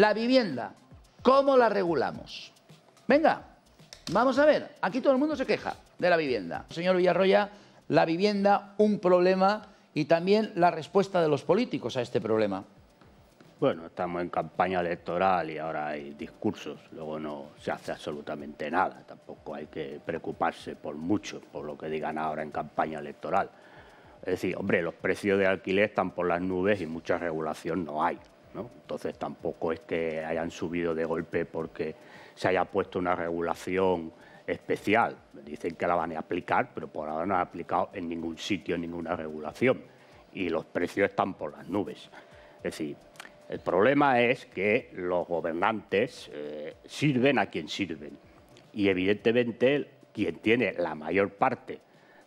La vivienda, ¿cómo la regulamos? Venga, vamos a ver. Aquí todo el mundo se queja de la vivienda. Señor Villarroya, la vivienda, un problema y también la respuesta de los políticos a este problema. Bueno, estamos en campaña electoral y ahora hay discursos, luego no se hace absolutamente nada, tampoco hay que preocuparse por mucho, por lo que digan ahora en campaña electoral. Es decir, hombre, los precios de alquiler están por las nubes y mucha regulación no hay. Entonces tampoco es que hayan subido de golpe porque se haya puesto una regulación especial. Dicen que la van a aplicar, pero por ahora no han aplicado en ningún sitio ninguna regulación. Y los precios están por las nubes. Es decir, el problema es que los gobernantes eh, sirven a quien sirven. Y evidentemente quien tiene la mayor parte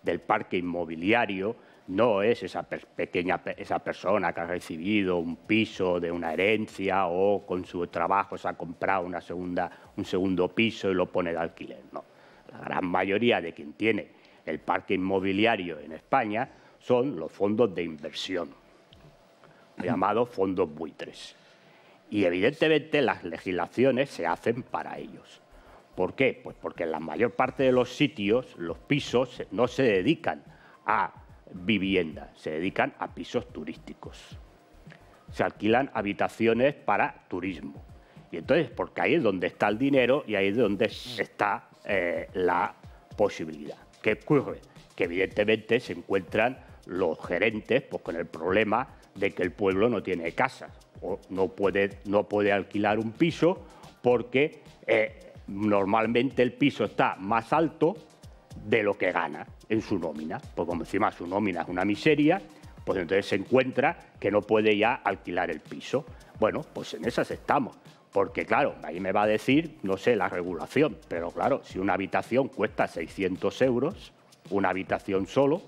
del parque inmobiliario no es esa pequeña esa persona que ha recibido un piso de una herencia o con su trabajo se ha comprado un segundo piso y lo pone de alquiler. No. La gran mayoría de quien tiene el parque inmobiliario en España son los fondos de inversión, llamados fondos buitres. Y evidentemente las legislaciones se hacen para ellos. ¿Por qué? Pues porque en la mayor parte de los sitios los pisos no se dedican a vivienda, se dedican a pisos turísticos. Se alquilan habitaciones para turismo. Y entonces, porque ahí es donde está el dinero y ahí es donde está eh, la posibilidad. ¿Qué ocurre? Que evidentemente se encuentran los gerentes pues, con el problema de que el pueblo no tiene casas o no puede, no puede alquilar un piso porque eh, normalmente el piso está más alto de lo que gana en su nómina. Pues como encima su nómina es una miseria, pues entonces se encuentra que no puede ya alquilar el piso. Bueno, pues en esas estamos. Porque claro, ahí me va a decir, no sé, la regulación, pero claro, si una habitación cuesta 600 euros, una habitación solo,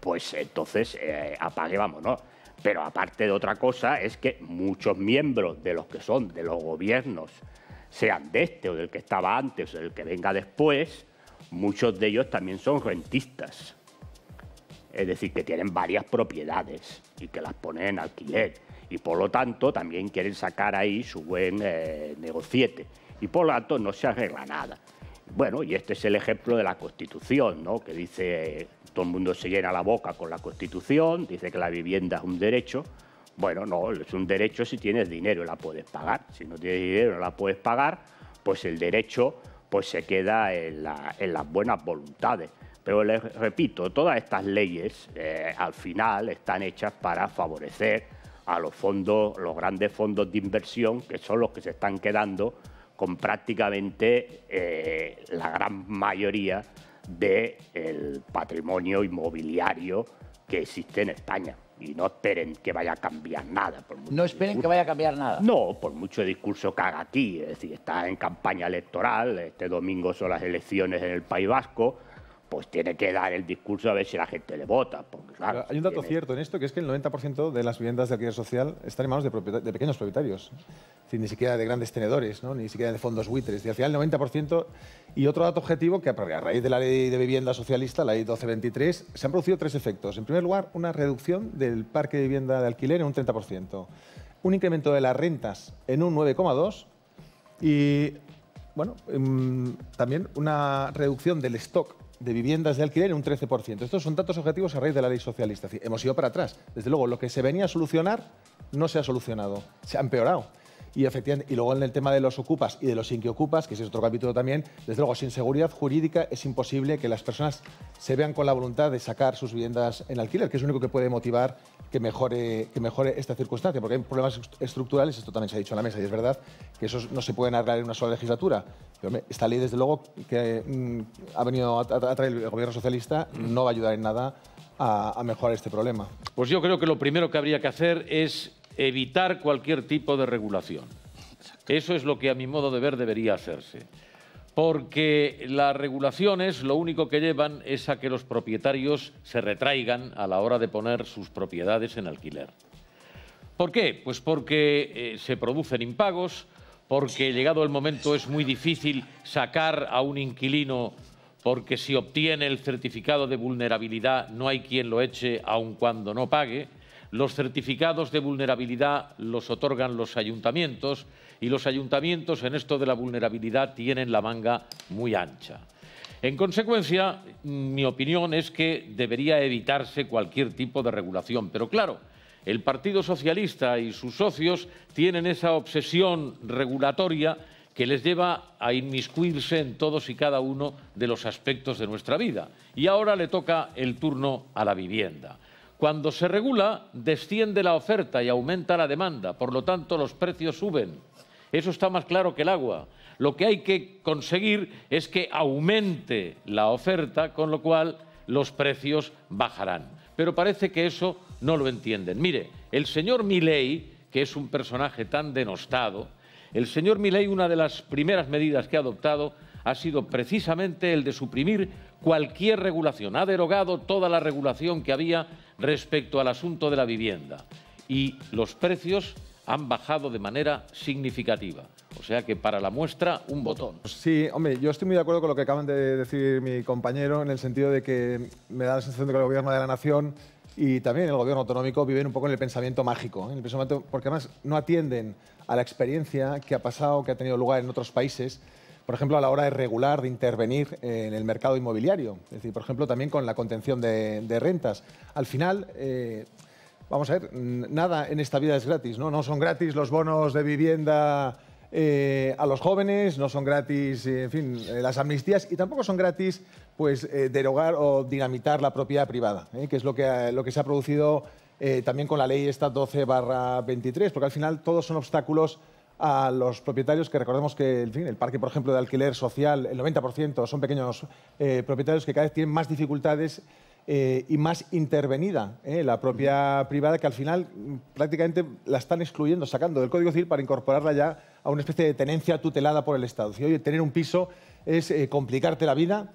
pues entonces eh, apague, vámonos. Pero aparte de otra cosa es que muchos miembros de los que son de los gobiernos, sean de este o del que estaba antes o del que venga después, muchos de ellos también son rentistas. Es decir, que tienen varias propiedades y que las ponen en alquiler. Y por lo tanto también quieren sacar ahí su buen eh, negociete. Y por lo tanto no se arregla nada. Bueno, y este es el ejemplo de la Constitución, ¿no? que dice, todo el mundo se llena la boca con la Constitución, dice que la vivienda es un derecho. Bueno, no, es un derecho si tienes dinero y la puedes pagar. Si no tienes dinero y la puedes pagar, pues el derecho pues se queda en, las buenas voluntades. Pero les repito, todas estas leyes eh, al final están hechas para favorecer a los fondos, los grandes fondos de inversión, que son los que se están quedando con prácticamente eh, la gran mayoría del patrimonio inmobiliario que existe en España y no esperen que vaya a cambiar nada. no esperen que vaya a cambiar nada. No, por mucho discurso que haga aquí. Es decir, está en campaña electoral, este domingo son las elecciones en el País Vasco, pues tiene que dar el discurso a ver si la gente le vota. Hay un dato cierto en esto, que es que el 90% de las viviendas de alquiler social están en manos de, pequeños propietarios, ni siquiera de grandes tenedores, ¿no? ni siquiera de fondos buitres. Y al final el 90%, y otro dato objetivo, que a raíz de la ley de vivienda socialista, la ley 1223, se han producido tres efectos. En primer lugar, una reducción del parque de vivienda de alquiler en un 30%, un incremento de las rentas en un 9,2% y... Bueno, em, también una reducción del stock de viviendas de alquiler en un 13%. Estos son datos objetivos a raíz de la ley socialista. Hemos ido para atrás. Desde luego, lo que se venía a solucionar no se ha solucionado, se ha empeorado. Y y luego en el tema de los ocupas y de los sin que ese es otro capítulo también, desde luego, sin seguridad jurídica es imposible que las personas se vean con la voluntad de sacar sus viviendas en alquiler, que es lo único que puede motivar que mejore, que mejore esta circunstancia, porque hay problemas estructurales, esto también se ha dicho en la mesa, y es verdad que eso no se pueden arreglar en una sola legislatura. esta ley, desde luego, que mm, ha venido a, traer el gobierno socialista, no va a ayudar en nada a, a, mejorar este problema? Pues yo creo que lo primero que habría que hacer es evitar cualquier tipo de regulación. Eso es lo que a mi modo de ver debería hacerse. Porque las regulaciones lo único que llevan es a que los propietarios se retraigan a la hora de poner sus propiedades en alquiler. ¿Por qué? Pues porque eh, se producen impagos, porque llegado el momento es muy difícil sacar a un inquilino porque si obtiene el certificado de vulnerabilidad no hay quien lo eche aun cuando no pague los certificados de vulnerabilidad los otorgan los ayuntamientos y los ayuntamientos en esto de la vulnerabilidad tienen la manga muy ancha. En consecuencia, mi opinión es que debería evitarse cualquier tipo de regulación, pero claro, el Partido Socialista y sus socios tienen esa obsesión regulatoria que les lleva a inmiscuirse en todos y cada uno de los aspectos de nuestra vida. Y ahora le toca el turno a la vivienda. Cuando se regula, desciende la oferta y aumenta la demanda, por lo tanto los precios suben. Eso está más claro que el agua. Lo que hay que conseguir es que aumente la oferta, con lo cual los precios bajarán. Pero parece que eso no lo entienden. Mire, el señor Milley, que es un personaje tan denostado, el señor Milley una de las primeras medidas que ha adoptado ha sido precisamente el de suprimir cualquier regulación. Ha derogado toda la regulación que había respecto al asunto de la vivienda. Y los precios han bajado de manera significativa. O sea que para la muestra, un botón. Sí, hombre, yo estoy muy de acuerdo con lo que acaban de decir mi compañero, en el sentido de que me da la sensación de que el gobierno de la nación y también el gobierno autonómico viven un poco en el pensamiento mágico, ¿eh? en el pensamiento, porque además no atienden a la experiencia que ha pasado, que ha tenido lugar en otros países por ejemplo, a la hora de regular, de intervenir en el mercado inmobiliario. Es decir, por ejemplo, también con la contención de, rentas. Al final, eh, vamos a ver, nada en esta vida es gratis, ¿no? son gratis los bonos de vivienda eh, a los jóvenes, no son gratis, eh, en fin, las amnistías y tampoco son gratis, pues, derogar o dinamitar la propiedad privada, que es lo que, lo que se ha producido también con la ley esta 12 23, porque al final todos son obstáculos a los propietarios, que recordemos que fin, el parque, por ejemplo, de alquiler social, el 90% son pequeños eh, propietarios que cada vez tienen más dificultades eh, y más intervenida eh, la propia privada, que al final mm, prácticamente la están excluyendo, sacando del Código Civil para incorporarla ya a una especie de tenencia tutelada por el Estado. Si hoy tener un piso es complicarte la vida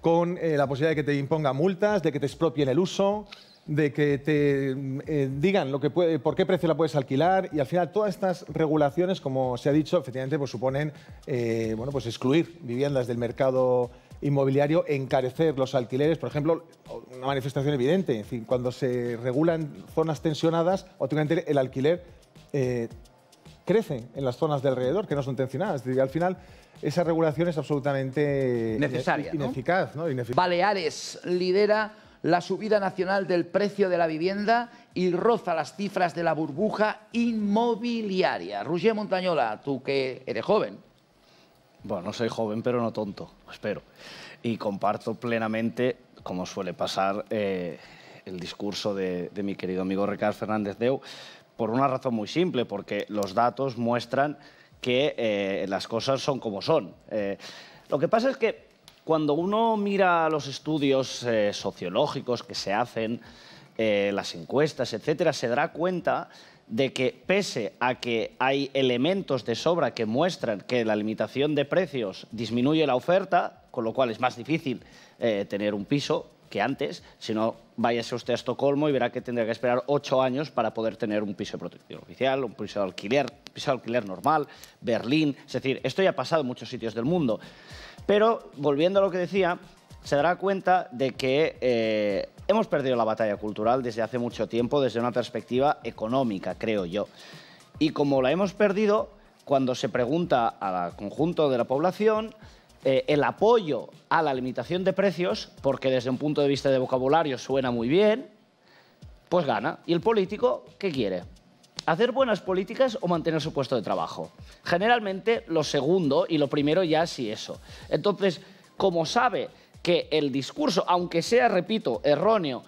con la posibilidad de que te impongan multas, de que te expropien el uso, de que te eh, digan lo que puede, por qué precio la puedes alquilar y al final todas estas regulaciones, como se ha dicho, efectivamente pues, suponen eh, bueno, pues excluir viviendas del mercado inmobiliario, encarecer los alquileres, por ejemplo, una manifestación evidente, en fin, cuando se regulan zonas tensionadas, automáticamente el alquiler eh, crece en las zonas de alrededor que no son tensionadas. al final esa regulación es absolutamente necesaria, ineficaz, ¿no? ineficaz. Baleares lidera la subida nacional del precio de la vivienda y roza las cifras de la burbuja inmobiliaria. Roger Montañola, tú que eres joven. Bueno, soy joven, pero no tonto, espero. Y comparto plenamente, como suele pasar, eh, el discurso de, mi querido amigo Ricardo Fernández Deu, por una razón muy simple, porque los datos muestran que eh, las cosas son como son. Eh, lo que pasa es que cuando uno mira los estudios eh, sociológicos que se hacen, eh, las encuestas, etcétera, se dará cuenta de que pese a que hay elementos de sobra que muestran que la limitación de precios disminuye la oferta, con lo cual es más difícil eh, tener un piso, que antes, si no, váyase usted a Estocolmo y verá que tendrá que esperar ocho años para poder tener un piso de protección oficial, un piso de alquiler, piso de alquiler normal, Berlín. Es decir, esto ya ha pasado en muchos sitios del mundo. Pero, volviendo a lo que decía, se dará cuenta de que eh, hemos perdido la batalla cultural desde hace mucho tiempo, desde una perspectiva económica, creo yo. Y como la hemos perdido, cuando se pregunta al conjunto de la población, eh, el apoyo a la limitación de precios, porque desde un punto de vista de vocabulario suena muy bien, pues gana. ¿Y el político qué quiere? ¿Hacer buenas políticas o mantener su puesto de trabajo? Generalmente lo segundo y lo primero ya sí eso. Entonces, como sabe que el discurso, aunque sea, repito, erróneo,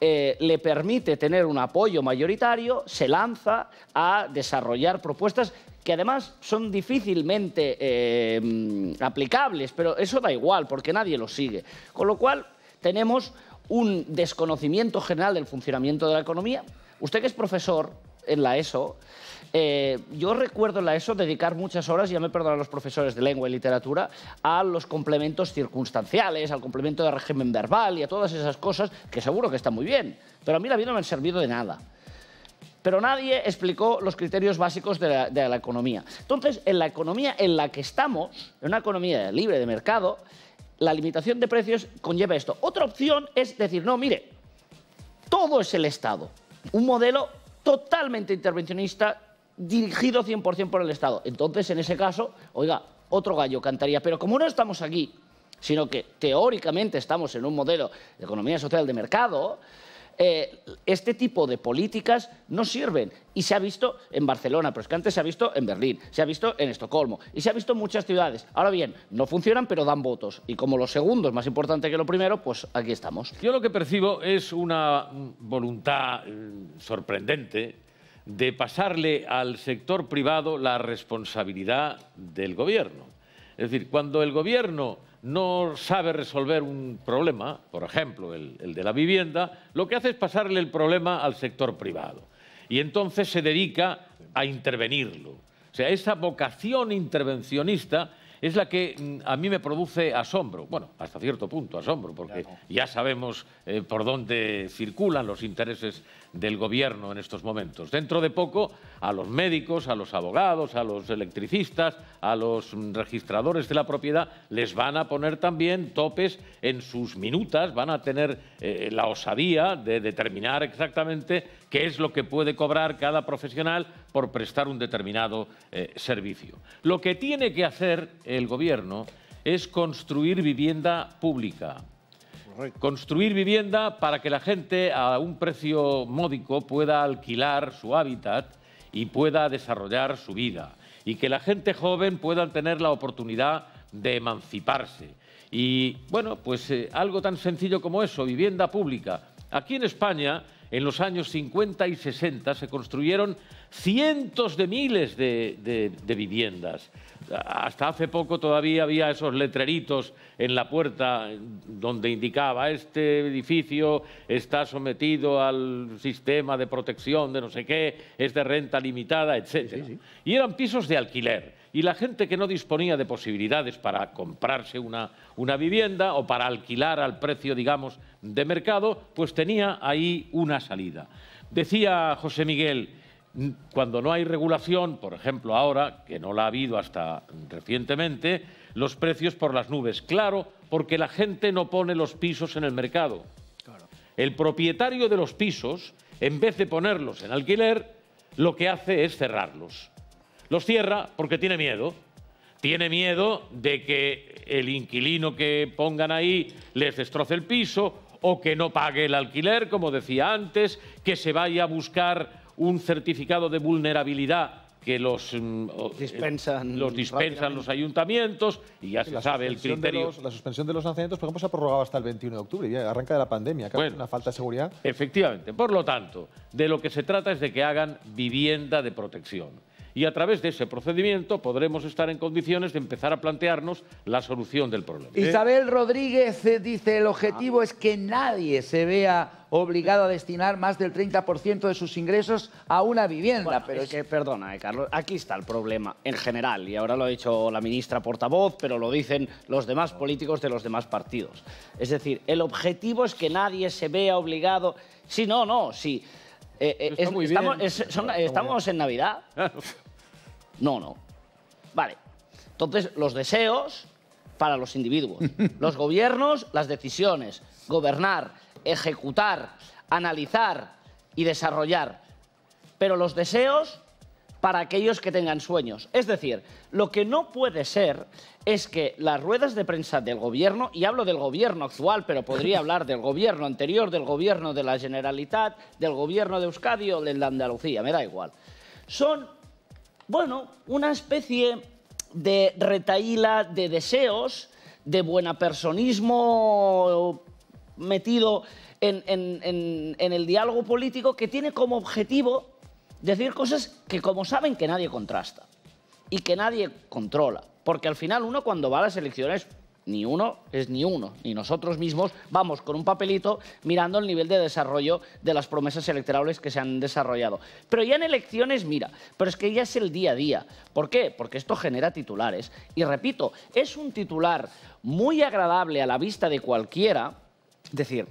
eh, le permite tener un apoyo mayoritario, se lanza a desarrollar propuestas que además son difícilmente eh, aplicables, pero eso da igual, porque nadie los sigue. Con lo cual, tenemos un desconocimiento general del funcionamiento de la economía. Usted que es profesor en la ESO, eh, yo recuerdo en la ESO dedicar muchas horas, ya me perdonan los profesores de lengua y literatura, a los complementos circunstanciales, al complemento de régimen verbal y a todas esas cosas, que seguro que están muy bien, pero a mí la vida no me han servido de nada pero nadie explicó los criterios básicos de la, economía. Entonces, en la economía en la que estamos, en una economía libre de mercado, la limitación de precios conlleva esto. Otra opción es decir, no, mire, todo es el Estado. Un modelo totalmente intervencionista dirigido 100% por el Estado. Entonces, en ese caso, oiga, otro gallo cantaría. Pero como no estamos aquí, sino que teóricamente estamos en un modelo de economía social de mercado, eh, este tipo de políticas no sirven. Y se ha visto en Barcelona, pero es que antes se ha visto en Berlín, se ha visto en Estocolmo y se ha visto en muchas ciudades. Ahora bien, no funcionan, pero dan votos. Y como lo segundo es más importante que lo primero, pues aquí estamos. Yo lo que percibo es una voluntad mm, sorprendente de pasarle al sector privado la responsabilidad del gobierno. Es decir, cuando el gobierno no sabe resolver un problema, por ejemplo, el, de la vivienda, lo que hace es pasarle el problema al sector privado. Y entonces se dedica a intervenirlo. O sea, esa vocación intervencionista es la que mm, a mí me produce asombro, bueno, hasta cierto punto asombro, porque ya, sabemos eh, por dónde circulan los intereses del gobierno en estos momentos. Dentro de poco, a los médicos, a los abogados, a los electricistas, a los mm, registradores de la propiedad, les van a poner también topes en sus minutas, van a tener eh, la osadía de determinar exactamente qué es lo que puede cobrar cada profesional por prestar un determinado eh, servicio. Lo que tiene que hacer el Gobierno es construir vivienda pública. Construir vivienda para que la gente a un precio módico pueda alquilar su hábitat y pueda desarrollar su vida. Y que la gente joven pueda tener la oportunidad de emanciparse. Y bueno, pues eh, algo tan sencillo como eso, vivienda pública. Aquí en España en los años 50 y 60 se construyeron cientos de miles de, viviendas. Hasta hace poco todavía había esos letreritos en la puerta donde indicaba este edificio está sometido al sistema de protección de no sé qué, es de renta limitada, etc. Y eran pisos de alquiler y la gente que no disponía de posibilidades para comprarse una, vivienda o para alquilar al precio, digamos, de mercado, pues tenía ahí una salida. Decía José Miguel, mm, cuando no hay regulación, por ejemplo ahora, que no la ha habido hasta recientemente, los precios por las nubes. Claro, porque la gente no pone los pisos en el mercado. El propietario de los pisos, en vez de ponerlos en alquiler, lo que hace es cerrarlos los cierra porque tiene miedo. Tiene miedo de que el inquilino que pongan ahí les destroce el piso o que no pague el alquiler, como decía antes, que se vaya a buscar un certificado de vulnerabilidad que los mm, eh, dispensan, los, dispensan los ayuntamientos y ya se sabe el criterio. la suspensión de los nacimientos, por pues, ejemplo, se ha prorrogado hasta el 21 de octubre, ya arranca de la pandemia, una falta de seguridad. Efectivamente. Por lo tanto, de lo que se trata es de que hagan vivienda de protección y a través de ese procedimiento podremos estar en condiciones de empezar a plantearnos la solución del problema. ¿Eh? Isabel Rodríguez eh, dice, el objetivo es que nadie se vea obligado a destinar más del 30% de sus ingresos a una vivienda. pero es, que, perdona, eh, Carlos, aquí está el problema en general, y ahora lo ha dicho la ministra portavoz, pero lo dicen los demás políticos de los demás partidos. Es decir, el objetivo es que nadie se vea obligado... Sí, no, no, sí estamos en Navidad. No, no. Vale. Entonces, los deseos para los individuos. Los gobiernos, las decisiones. Gobernar, ejecutar, analizar y desarrollar. Pero los deseos para aquellos que tengan sueños. Es decir, lo que no puede ser es que las ruedas de prensa del gobierno, y hablo del gobierno actual, pero podría hablar del gobierno anterior, del gobierno de la Generalitat, del gobierno de Euskadi o del de Andalucía, me da igual, son, bueno, una especie de retaíla de deseos, de buenapersonismo metido en, en el diálogo político que tiene como objetivo decir cosas que como saben que nadie contrasta y que nadie controla. Porque al final uno cuando va a las elecciones, ni uno es ni uno, ni nosotros mismos vamos con un papelito mirando el nivel de desarrollo de las promesas electorales que se han desarrollado. Pero ya en elecciones, mira, pero es que ya es el día a día. ¿Por qué? Porque esto genera titulares. Y repito, es un titular muy agradable a la vista de cualquiera, decir,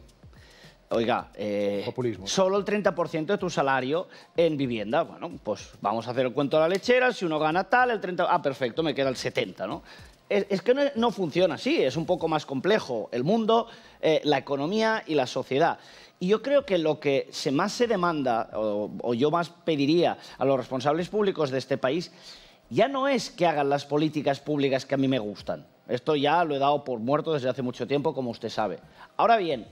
oiga, eh, solo el 30% de tu salario en vivienda. Bueno, pues vamos a hacer el cuento de la lechera, si uno gana tal, el 30... Ah, perfecto, me queda el 70, ¿no? Es, que no, funciona así, es un poco más complejo el mundo, eh, la economía y la sociedad. Y yo creo que lo que se más se demanda, o yo más pediría a los responsables públicos de este país, ya no es que hagan las políticas públicas que a mí me gustan. Esto ya lo he dado por muerto desde hace mucho tiempo, como usted sabe. Ahora bien,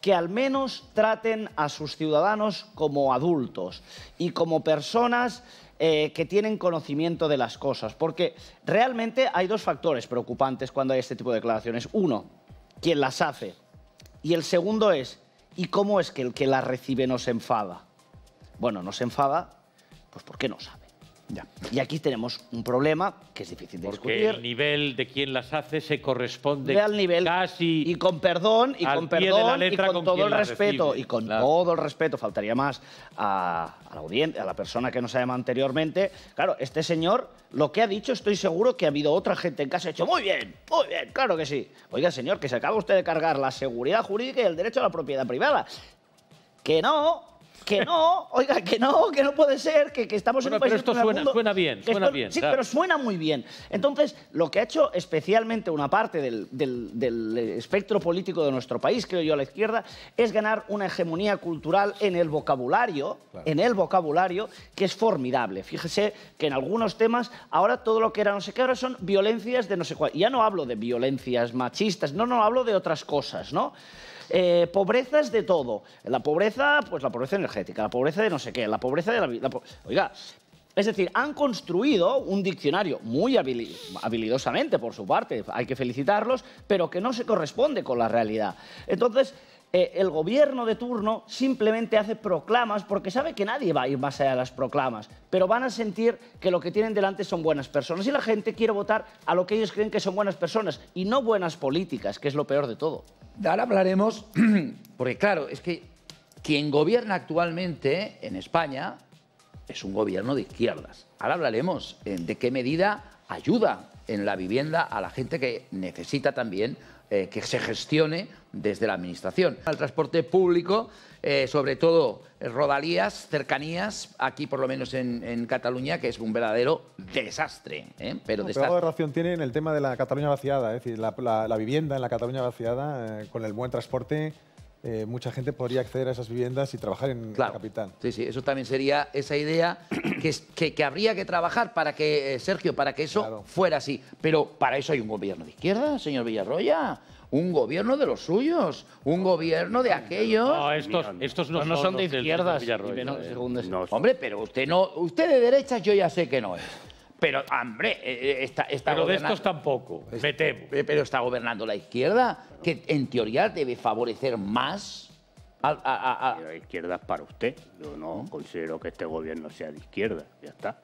que al menos traten a sus ciudadanos como adultos y como personas eh, que tienen conocimiento de las cosas. Porque realmente hay dos factores preocupantes cuando hay este tipo de declaraciones. Uno, quién las hace. Y el segundo es, ¿y cómo es que el que las recibe no se enfada? Bueno, no se enfada, pues porque no sabe. Y aquí tenemos un problema que es difícil de Porque el nivel de quien las hace se corresponde casi y con perdón y con con, todo el respeto y con todo el respeto faltaría más a, la audiencia, a la persona que nos ha llamado anteriormente. Claro, este señor lo que ha dicho, estoy seguro que ha habido otra gente en casa ha dicho muy bien, muy bien, claro que sí. Oiga, señor, que se acaba usted de cargar la seguridad jurídica y el derecho a la propiedad privada. Que no, que no, oiga, que no, que no puede ser, que, estamos en un país... Pero esto suena, bien, suena bien. Sí, pero suena muy bien. Entonces, lo que ha hecho especialmente una parte del, espectro político de nuestro país, creo yo, a la izquierda, es ganar una hegemonía cultural en el vocabulario, en el vocabulario, que es formidable. Fíjese que en algunos temas, ahora todo lo que era no sé qué, ahora son violencias de no sé cuál. Ya no hablo de violencias machistas, no, no, hablo de otras cosas, ¿no? Eh, pobrezas de todo. La pobreza, pues la pobreza energética, la pobreza de no sé qué, la pobreza de la... vida Oiga, es decir, han construido un diccionario muy habilidosamente por su parte, hay que felicitarlos, pero que no se corresponde con la realidad. Entonces, eh, el gobierno de turno simplemente hace proclamas porque sabe que nadie va a ir más allá de las proclamas, pero van a sentir que lo que tienen delante son buenas personas y la gente quiere votar a lo que ellos creen que son buenas personas y no buenas políticas, que es lo peor de todo. Ahora hablaremos, porque claro, es que quien gobierna actualmente en España es un gobierno de izquierdas. Ahora hablaremos eh, de qué medida ayuda en la vivienda a la gente que necesita también eh, que se gestione desde la Administración. El transporte público, eh, sobre todo eh, rodalías, cercanías, aquí por lo menos en, Cataluña, que es un verdadero desastre. ¿eh? Pero de tiene en el tema de la Cataluña vaciada, es decir, la vivienda en la Cataluña vaciada, con el buen transporte eh, mucha gente podría acceder a esas viviendas y trabajar en la capital. Sí, sí, eso también sería esa idea que, que, habría que trabajar para que, eh, Sergio, para que eso fuera así. Pero para eso hay un gobierno de izquierda, señor Villarroya un gobierno de los suyos, un gobierno de aquellos. No, estos, no, son, de izquierdas. Eh. Hombre, pero usted no, usted de derecha, yo ya sé que no es. Pero, hombre, eh, eh, está, Pero de estos tampoco, me eh, Pero está gobernando la izquierda, que en teoría debe favorecer más a, La izquierda es para usted. Yo no ¿Mm? considero que este gobierno sea de izquierda, ya está.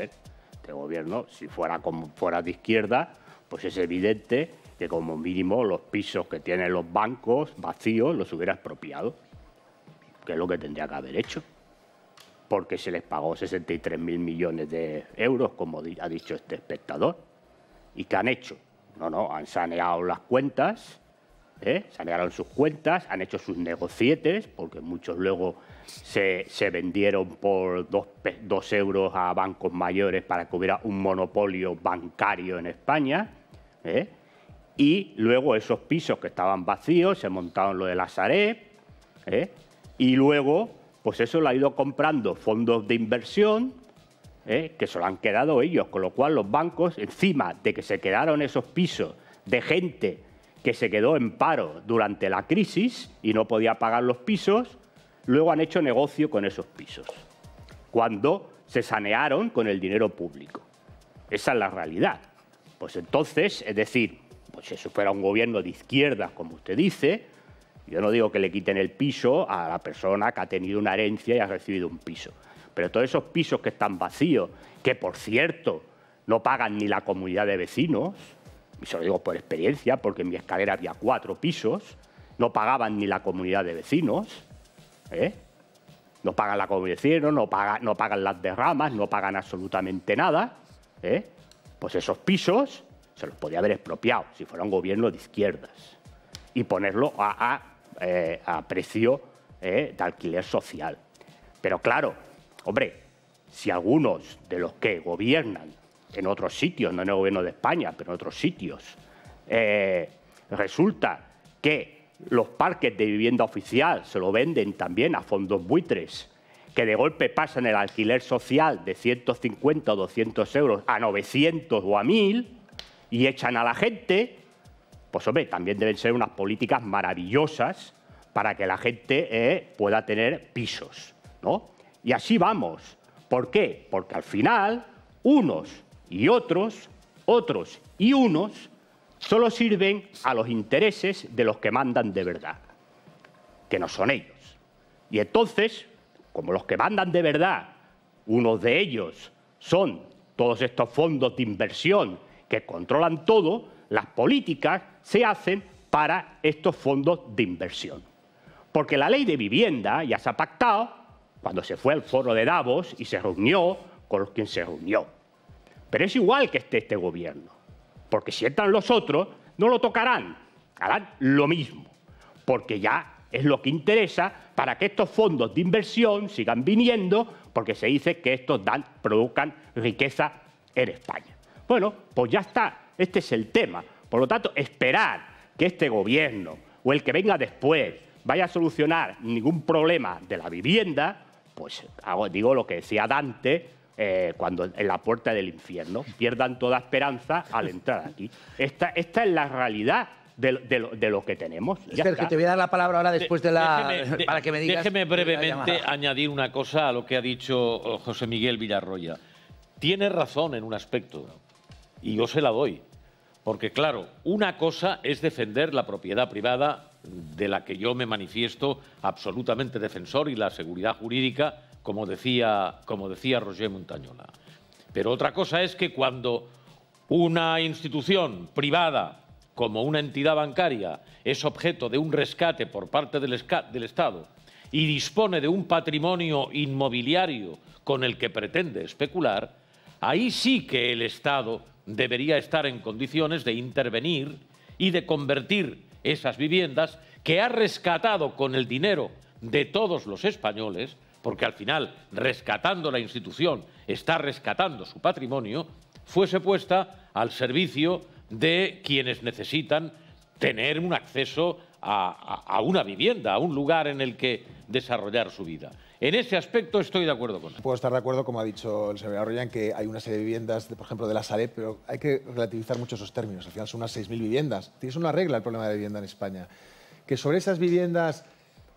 este gobierno, si fuera, como fuera de izquierda, pues es evidente que como mínimo los pisos que tienen los bancos vacíos los hubiera expropiado, que es lo que tendría que haber hecho porque se les pagó 63.000 millones de euros, como ha dicho este espectador. ¿Y qué han hecho? No, no, han saneado las cuentas, ¿eh? sanearon sus cuentas, han hecho sus negocietes, porque muchos luego se, vendieron por dos, euros a bancos mayores para que hubiera un monopolio bancario en España. ¿eh? Y luego esos pisos que estaban vacíos se montaron lo de la Sareb. ¿eh? Y luego pues eso lo ha ido comprando fondos de inversión ¿eh? que se lo han quedado ellos, con lo cual los bancos, encima de que se quedaron esos pisos de gente que se quedó en paro durante la crisis y no podía pagar los pisos, luego han hecho negocio con esos pisos, cuando se sanearon con el dinero público. Esa es la realidad. Pues entonces, es decir, pues si eso fuera un gobierno de izquierda como usted dice, yo no digo que le quiten el piso a la persona que ha tenido una herencia y ha recibido un piso. Pero todos esos pisos que están vacíos, que por cierto no pagan ni la comunidad de vecinos, y se lo digo por experiencia, porque en mi escalera había cuatro pisos, no pagaban ni la comunidad de vecinos, ¿eh? no pagan la comunidad de vecinos, no, pagan las derramas, no pagan absolutamente nada, ¿eh? pues esos pisos se los podía haber expropiado si fuera un gobierno de izquierdas y ponerlo a eh, a precio eh, de alquiler social. Pero claro, hombre, si algunos de los que gobiernan en otros sitios, no en el gobierno de España, pero en otros sitios, eh, resulta que los parques de vivienda oficial se lo venden también a fondos buitres, que de golpe pasan el alquiler social de 150 o 200 euros a 900 o a 1000 y echan a la gente, pues también deben ser unas políticas maravillosas para que la gente eh, pueda tener pisos, ¿no? Y así vamos. ¿Por qué? Porque al final, unos y otros, otros y unos, solo sirven a los intereses de los que mandan de verdad, que no son ellos. Y entonces, como los que mandan de verdad, unos de ellos son todos estos fondos de inversión que controlan todo, las políticas se hacen para estos fondos de inversión. Porque la ley de vivienda ya se ha pactado cuando se fue al foro de Davos y se reunió con los quien se reunió. Pero es igual que esté este gobierno, porque si están los otros, no lo tocarán, harán lo mismo, porque ya es lo que interesa para que estos fondos de inversión sigan viniendo, porque se dice que estos dan, produzcan riqueza en España. Bueno, pues ya está, este es el tema. Por lo tanto, esperar que este gobierno o el que venga después vaya a solucionar ningún problema de la vivienda, pues digo lo que decía Dante, eh, cuando en la puerta del infierno. Pierdan toda esperanza al entrar aquí. Esta, es la realidad. De, lo, que tenemos. te voy a dar la palabra ahora después de la. para me Déjeme brevemente añadir una cosa a lo que ha dicho eh, José Miguel Villarroya. Tiene razón en un aspecto, y yo se la doy. Porque claro, una cosa es defender la propiedad privada, de la que yo me manifiesto absolutamente defensor, y la seguridad jurídica, como decía, como decía Roger Montañola. Pero otra cosa es que cuando una institución privada, como una entidad bancaria, es objeto de un rescate por parte del, del Estado y dispone de un patrimonio inmobiliario con el que pretende especular, ahí sí que el Estado debería estar en condiciones de intervenir y de convertir esas viviendas que ha rescatado con el dinero de todos los españoles, porque al final, rescatando la institución, está rescatando su patrimonio, fuese puesta al servicio de quienes necesitan tener un acceso a, una vivienda, a un lugar en el que desarrollar su vida. En ese aspecto estoy de acuerdo con él. Puedo estar de acuerdo, como ha dicho el señor Arroyan, que hay una serie de viviendas, por ejemplo, de la Sareb, pero hay que relativizar mucho esos términos. Al final son unas 6.000 viviendas. Tienes una regla el problema de vivienda en España. Que sobre esas viviendas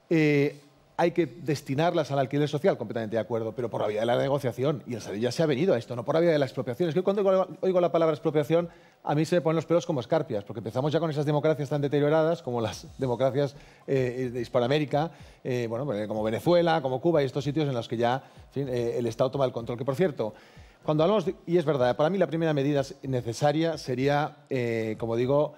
eh, hay que destinarlas al alquiler social, completamente de acuerdo, pero por la vía de la negociación. Y el ya se ha venido a esto, no por la vía de la expropiación. Es que cuando oigo, la palabra expropiación, a mí se me ponen los pelos como escarpias, porque empezamos ya con esas democracias tan deterioradas como las democracias eh, de Hispanoamérica, eh, bueno, pues, como Venezuela, como Cuba y estos sitios en los que ya eh, el Estado toma el control. Que por cierto, cuando hablamos, y es verdad, para mí la primera medida necesaria sería, como digo,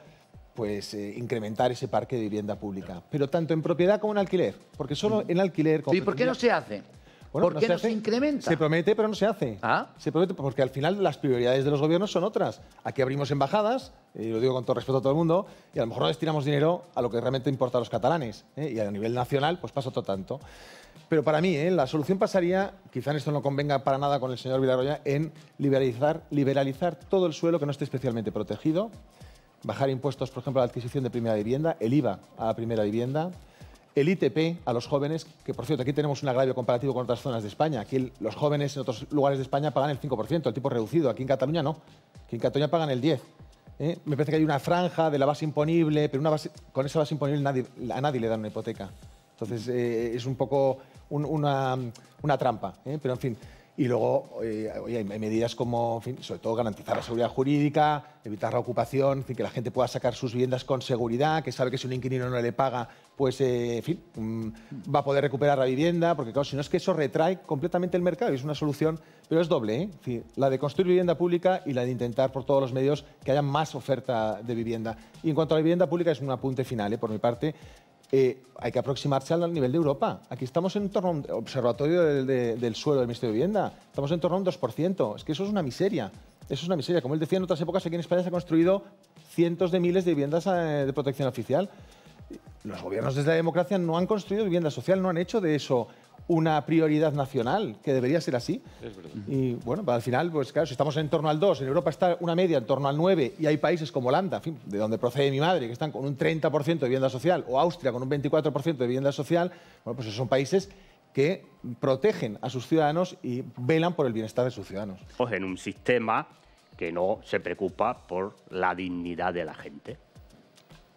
pues eh, incrementar ese parque de vivienda pública. Pero tanto en propiedad como en alquiler, porque solo en alquiler... ¿Y por qué no se hace? ¿Por qué se no se incrementa? Se promete, pero no se hace. ¿Ah? Se promete porque al final las prioridades de los gobiernos son otras. Aquí abrimos embajadas, y eh, lo digo con todo respeto a todo el mundo, y a lo mejor no destinamos dinero a lo que realmente importa a los catalanes. Eh, y a nivel nacional, pues pasa otro tanto. Pero para mí, la solución pasaría, quizá en esto no convenga para nada con el señor Villarroya, en liberalizar, liberalizar todo el suelo que no esté especialmente protegido, bajar impuestos, por ejemplo, a la adquisición de primera vivienda, el IVA a la primera vivienda, el ITP a los jóvenes, que por cierto aquí tenemos un agravio comparativo con otras zonas de España. Aquí los jóvenes en otros lugares de España pagan el 5%, el tipo reducido. Aquí en Cataluña no. Aquí en Cataluña pagan el 10%. ¿eh? Me parece que hay una franja de la base imponible, pero una base, con esa base imponible a nadie le dan una hipoteca. Entonces eh, es un poco una, trampa. ¿eh? Pero en fin, y luego eh, hay medidas como, sobre todo, garantizar la seguridad jurídica, evitar la ocupación, que la gente pueda sacar sus viviendas con seguridad, que sabe que si un inquilino no le paga, pues, eh, en fin, mm, va a poder recuperar la vivienda, porque claro, si no es que eso retrae completamente el mercado y es una solución, pero es doble, ¿eh? la de construir vivienda pública y la de intentar por todos los medios que haya más oferta de vivienda. Y en cuanto a la vivienda pública, es un apunte final, por mi parte, eh, hay que aproximarse al nivel de Europa. Aquí estamos en torno a un observatorio del, del suelo del Ministerio de Vivienda, estamos en torno a un 2%. Es que eso es una miseria. Eso es una miseria. Como él decía, en otras épocas aquí en España se han construido cientos de miles de viviendas eh, de protección oficial. Los gobiernos desde la democracia no han construido vivienda social, no han hecho de eso una prioridad nacional, que debería ser así. Y bueno, al final, pues claro, si estamos en torno al 2, en Europa está una media en torno al 9 y hay países como Holanda, en fin, de donde procede mi madre, que están con un 30% de vivienda social, o Austria con un 24% de vivienda social, bueno, pues esos son países que protegen a sus ciudadanos y velan por el bienestar de sus ciudadanos. Pues en un sistema que no se preocupa por la dignidad de la gente.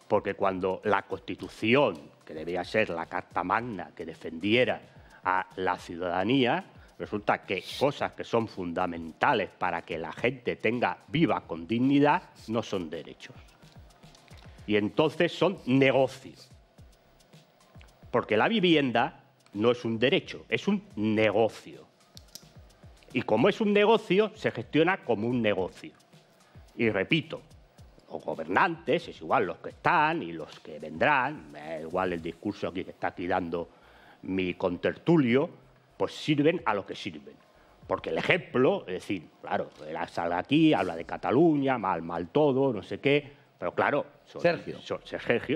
Porque cuando la Constitución, que debía ser la carta magna que defendiera a la ciudadanía, resulta que cosas que son fundamentales para que la gente tenga viva con dignidad no son derechos. Y entonces son negocios. Porque la vivienda no es un derecho, es un negocio. Y como es un negocio, se gestiona como un negocio. Y repito, los gobernantes, es igual los que están y los que vendrán, igual el discurso aquí que está aquí dando mi contertulio, pues sirven a lo que sirven. Porque el ejemplo, es decir, claro, él sale aquí, habla de Cataluña, mal, mal todo, no sé qué, pero claro, Sergio.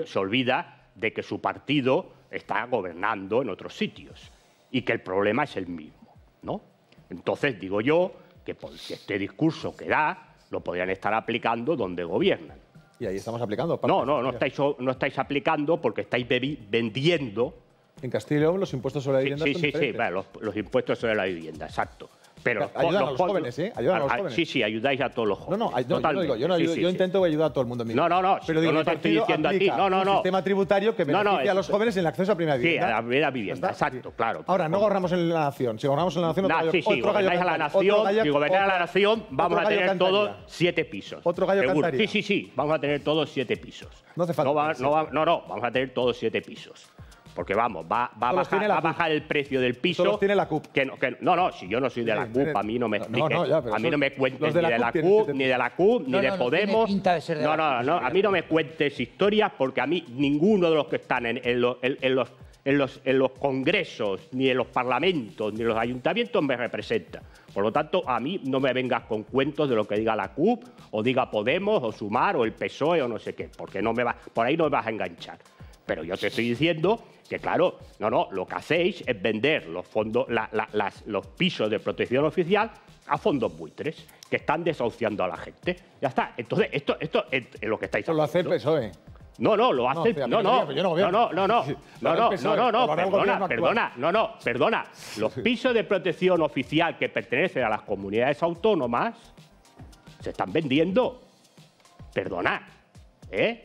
Se, olvida de que su partido está gobernando en otros sitios y que el problema es el mismo, ¿no? Entonces digo yo que por este discurso que da lo podrían estar aplicando donde gobiernan. Y ahí estamos aplicando. no, no, no no estáis aplicando porque estáis vendiendo en Castilla los impuestos sobre la vivienda sí, sí, Sí, vale, los, impuestos sobre la vivienda, exacto. Pero ¿eh? ayudan a los jóvenes, ¿eh? a, los jóvenes. Sí, sí, ayudáis a todos los jóvenes. No, no, no yo, no digo, yo, no, intento ayudar a todo el mundo. En no, no, no. Pero digo, no te estoy diciendo a ti. No, no, no. El sistema tributario que beneficia a los jóvenes en el acceso a primera vivienda. Sí, a la primera vivienda, exacto, claro. Ahora, no ahorramos en la nación. Si ahorramos en la nación, nah, sí, sí, a la nación, si gobernáis a la nación, vamos a tener todos siete pisos. Otro gallo cantaría. Sí, sí, sí, vamos a tener todos siete pisos. No hace falta. No, no, no, vamos a tener todos siete pisos. Porque vamos, va, a, bajar, el precio del piso. tiene la CUP. no, no, si yo no soy de la CUP, a mí no me a mí no me cuentes ni, de la CUP, ni de la ni de Podemos. no, no, no, a mí no me cuentes historias porque a mí ninguno de los que están en, los, congresos, ni en los parlamentos, ni en los ayuntamientos me representa. Por lo tanto, a mí no me vengas con cuentos de lo que diga la CUP, o diga Podemos, o Sumar, o el PSOE, o no sé qué, porque no me va, por ahí no me vas a enganchar pero yo te estoy diciendo que, claro, no, no, lo que hacéis es vender los fondos, las, los pisos de protección oficial a fondos buitres que están desahuciando a la gente. Ya está. Entonces, esto, esto es lo que estáis haciendo. lo hace el PSOE. No, no, lo hace. No, no, no, no, no, no, no, no, no, e, no, perdona, perdona, no, no, perdona. Los pisos de protección oficial que pertenecen a las comunidades autónomas se están vendiendo. Perdona, ¿eh?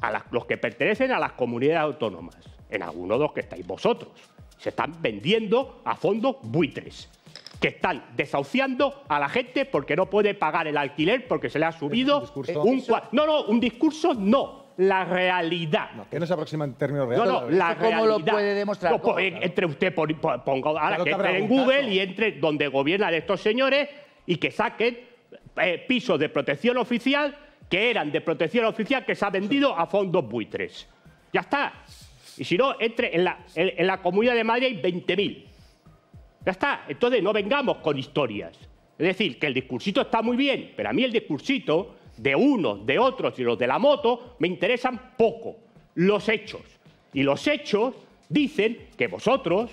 a los que pertenecen a las comunidades autónomas, en algunos de los que estáis vosotros. Se están vendiendo a fondos buitres, que están desahuciando a la gente porque no puede pagar el alquiler porque se le ha subido un, No, no, un discurso no la realidad. que no se aproxima en términos reales. No, no, la lo puede demostrar? Pues, entre usted, ponga, ahora que, en Google y entre donde gobiernan estos señores y que saquen eh, pisos de protección oficial que eran de protección oficial que se ha vendido a fondos buitres. Ya está. Y si no, entre en la, la Comunidad de Madrid hay 20.000. Ya está. Entonces no vengamos con historias. Es decir, que el discursito está muy bien, pero a mí el discursito de unos, de otros y los de la moto me interesan poco. Los hechos. Y los hechos dicen que vosotros,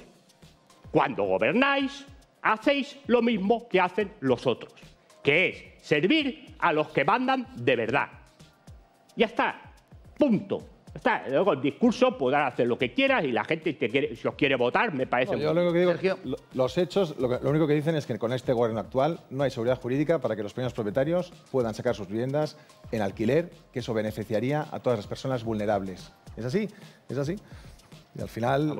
cuando gobernáis, hacéis lo mismo que hacen los otros, que es servir a los que mandan de verdad. Ya está, punto. Está, luego el discurso podrá hacer lo que quieras y la gente te quiere, si os quiere votar, me parece. yo lo que digo, los hechos, lo, único que dicen es que con este gobierno actual no hay seguridad jurídica para que los pequeños propietarios puedan sacar sus viviendas en alquiler, que eso beneficiaría a todas las personas vulnerables. ¿Es así? ¿Es así? Y al final. A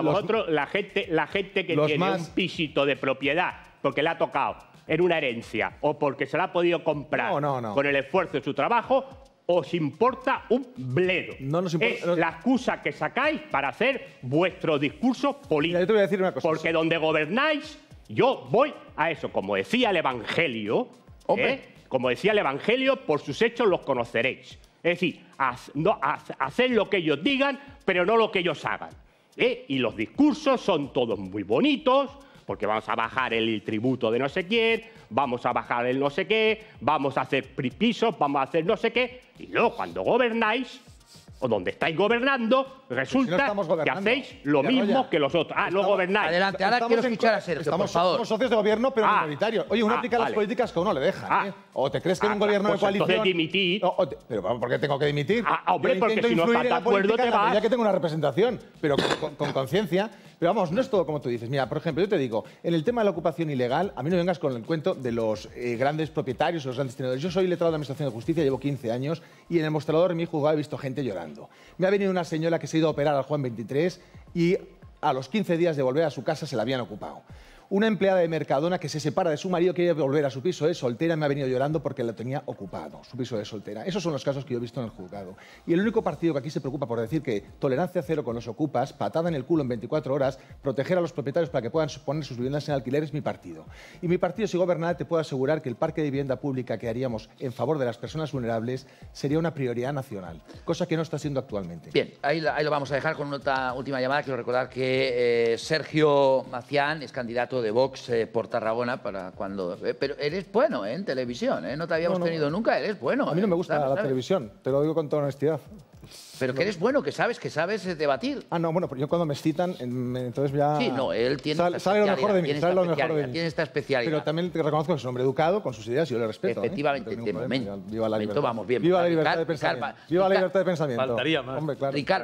vosotros, la, gente, la gente que tiene un pisito de propiedad, porque le ha tocado en una herencia o porque se la ha podido comprar con el esfuerzo de su trabajo, os importa un bledo. No nos importa. Es la excusa que sacáis para hacer vuestros discursos políticos. decir una Porque donde gobernáis, yo voy a eso. Como decía el Evangelio, ¿eh? como decía el Evangelio, por sus hechos los conoceréis. Es decir, haz, haced lo que ellos digan, pero no lo que ellos hagan. ¿eh? Y los discursos son todos muy bonitos, porque vamos a bajar el tributo de no sé quién, vamos a bajar el no sé qué, vamos a hacer pisos, vamos a hacer no sé qué, y luego cuando gobernáis, o donde estáis gobernando, resulta que hacéis lo mismo que los otros. Ah, no gobernáis. Adelante, ahora quiero escuchar a Sergio, estamos, por favor. Somos socios de gobierno, pero ah. no Oye, uno ah, aplica las políticas que uno le deja. Ah. ¿eh? O te crees que en un gobierno de pues coalición... Entonces pero ¿por qué tengo que dimitir? hombre, porque si no estás de acuerdo te vas... Ya que tengo una representación, pero con conciencia. Pero vamos, no es todo como tú dices. Mira, por ejemplo, yo te digo, en el tema de la ocupación ilegal, a mí no vengas con el cuento de los eh, grandes propietarios, los grandes tenedores. Yo soy letrado de Administración de Justicia, llevo 15 años, y en el mostrador de mi juzgado he visto gente llorando. Me ha venido una señora que se ha ido a operar al Juan 23 y a los 15 días de volver a su casa se la habían ocupado. Una empleada de Mercadona que se separa de su marido quiere volver a su piso de soltera me ha venido llorando porque lo tenía ocupado, su piso de soltera. Esos son los casos que yo he visto en el juzgado. Y el único partido que aquí se preocupa por decir que tolerancia cero con los ocupas, patada en el culo en 24 horas, proteger a los propietarios para que puedan poner sus viviendas en alquiler es mi partido. Y mi partido, si gobernara, te puedo asegurar que el parque de vivienda pública que haríamos en favor de las personas vulnerables sería una prioridad nacional, cosa que no está siendo actualmente. Bien, ahí, ahí lo vamos a dejar con una última llamada. Quiero recordar que eh, Sergio Macián es candidato de Vox eh, por Tarragona para cuando... Eh, pero eres bueno eh, en televisión, No te habíamos tenido nunca, eres bueno. A mí no me gusta la televisión, te lo digo con toda honestidad. Pero que eres bueno, que sabes, que sabes eh, debatir. Ah, no, bueno, yo cuando me citan, em, entonces ya... Sí, no, él tiene sale, sale lo mejor de mí, sale lo mejor de mí. Tiene esta especialidad. Pero también te reconozco que es un hombre educado, con sus ideas, y yo le respeto. ¿eh? Efectivamente, de momento. vamos bien. Viva la libertad de pensamiento. Viva la libertad de pensamiento. Faltaría más. Hombre,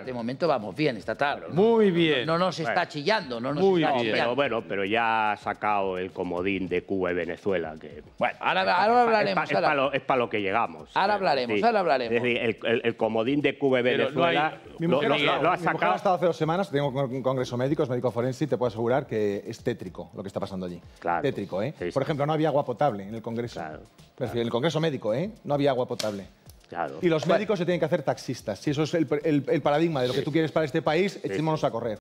de momento vamos bien esta tarde. Muy bien. No, nos está chillando, no nos Muy bien. Pero bueno, pero ya ha sacado el comodín de Cuba Venezuela. bueno, ahora, hablaremos. Es para lo, que llegamos. Ahora hablaremos, ahora hablaremos. Es decir, el, comodín de Cuba Venezuela lo, ha sacado. estado hace dos semanas, tengo un congreso médico, es médico forense, y te puedo asegurar que es tétrico lo que está pasando allí. tétrico, ¿eh? Por ejemplo, no había agua potable en el congreso. En el congreso médico, ¿eh? No había agua potable. Y los médicos se tienen que hacer taxistas. Si eso es el, paradigma de lo que tú quieres para este país, echémonos a correr.